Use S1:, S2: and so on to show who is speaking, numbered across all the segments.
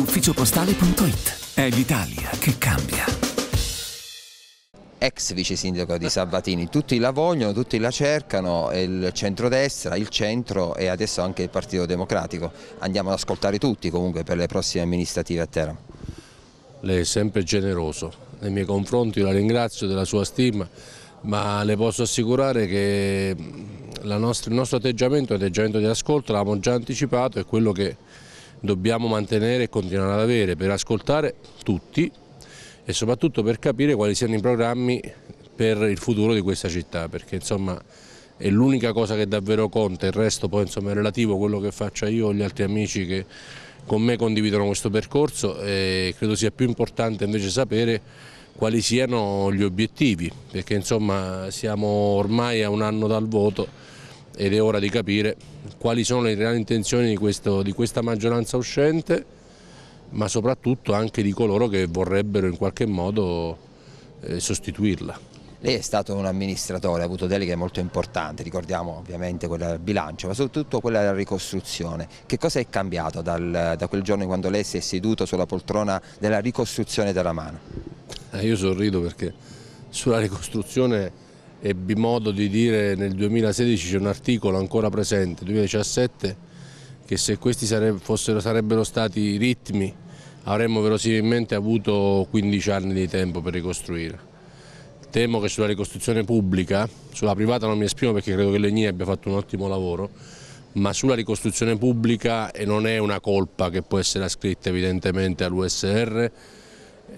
S1: ufficiopostale.it. È l'Italia che cambia. Ex vice sindaco di Sabatini, tutti la vogliono, tutti la cercano, il centrodestra, il centro e adesso anche il Partito Democratico. Andiamo ad ascoltare tutti comunque per le
S2: prossime amministrative a Teramo. Lei è sempre generoso, nei miei confronti la ringrazio della sua stima, ma le posso assicurare che mm, nostra, il nostro atteggiamento, l'atteggiamento di ascolto, l'abbiamo già anticipato, è quello che dobbiamo mantenere e continuare ad avere per ascoltare tutti e soprattutto per capire quali siano i programmi per il futuro di questa città, perché insomma è l'unica cosa che davvero conta, il resto poi insomma è relativo a quello che faccio io o gli altri amici che con me condividono questo percorso e credo sia più importante invece sapere quali siano gli obiettivi, perché insomma siamo ormai a un anno dal voto ed è ora di capire quali sono le reali intenzioni di, questo, di questa maggioranza uscente, ma soprattutto anche di coloro che vorrebbero in qualche modo eh, sostituirla. Lei è stato un
S1: amministratore, ha avuto deleghe molto importanti, ricordiamo ovviamente quella del bilancio, ma soprattutto quella della ricostruzione. Che cosa è cambiato dal, da quel giorno quando
S2: lei si è seduto sulla poltrona della ricostruzione della mano? Eh, io sorrido perché sulla ricostruzione ebbi modo di dire nel 2016 c'è un articolo ancora presente, 2017, che se questi sare fossero, sarebbero stati i ritmi avremmo verosimilmente avuto 15 anni di tempo per ricostruire. Temo che sulla ricostruzione pubblica, sulla privata non mi esprimo perché credo che Legni abbia fatto un ottimo lavoro, ma sulla ricostruzione pubblica e non è una colpa che può essere ascritta evidentemente all'USR,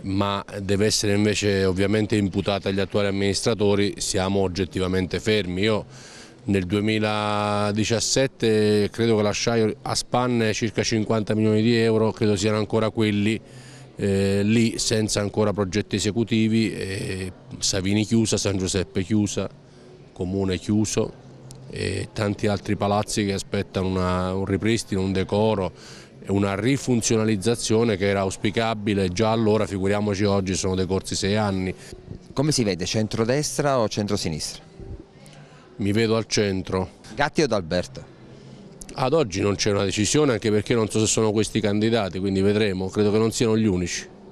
S2: ma deve essere invece ovviamente imputata agli attuali amministratori, siamo oggettivamente fermi. Io nel 2017 credo che lasciai a spanne circa 50 milioni di euro, credo siano ancora quelli eh, lì senza ancora progetti esecutivi, eh, Savini chiusa, San Giuseppe chiusa, Comune chiuso, e tanti altri palazzi che aspettano una, un ripristino, un decoro e una rifunzionalizzazione che era auspicabile già allora, figuriamoci oggi, sono decorsi sei anni. Come si vede, centrodestra o centrosinistra? Mi vedo al centro. Gatti o D'Alberto? Ad oggi non c'è una decisione anche perché non so se sono questi candidati, quindi vedremo, credo che non siano gli unici.